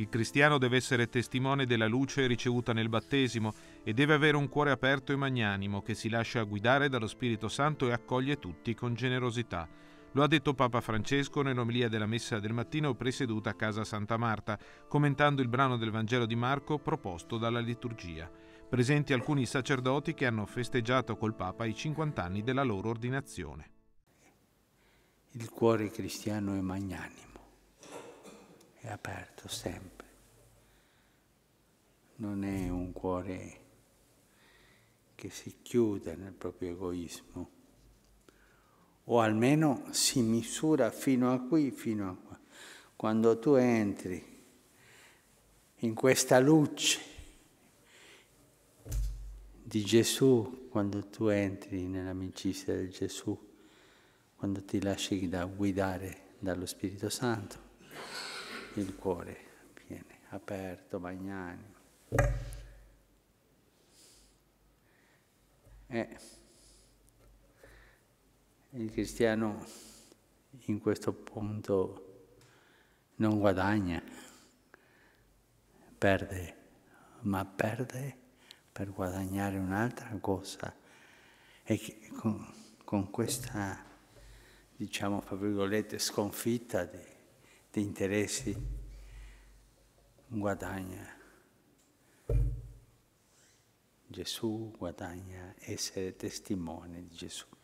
Il cristiano deve essere testimone della luce ricevuta nel battesimo e deve avere un cuore aperto e magnanimo che si lascia guidare dallo Spirito Santo e accoglie tutti con generosità. Lo ha detto Papa Francesco nell'omelia della messa del mattino presieduta a casa Santa Marta, commentando il brano del Vangelo di Marco proposto dalla liturgia. Presenti alcuni sacerdoti che hanno festeggiato col Papa i 50 anni della loro ordinazione. Il cuore cristiano è magnanimo è aperto sempre. Non è un cuore che si chiude nel proprio egoismo, o almeno si misura fino a qui, fino a qua. Quando tu entri in questa luce di Gesù, quando tu entri nell'amicizia di Gesù, quando ti lasci da guidare dallo Spirito Santo, il cuore viene aperto, bagnato. Eh, il cristiano in questo punto non guadagna, perde, ma perde per guadagnare un'altra cosa. E con, con questa, diciamo, fra virgolette, sconfitta di di interessi guadagna. Gesù guadagna essere testimone di Gesù.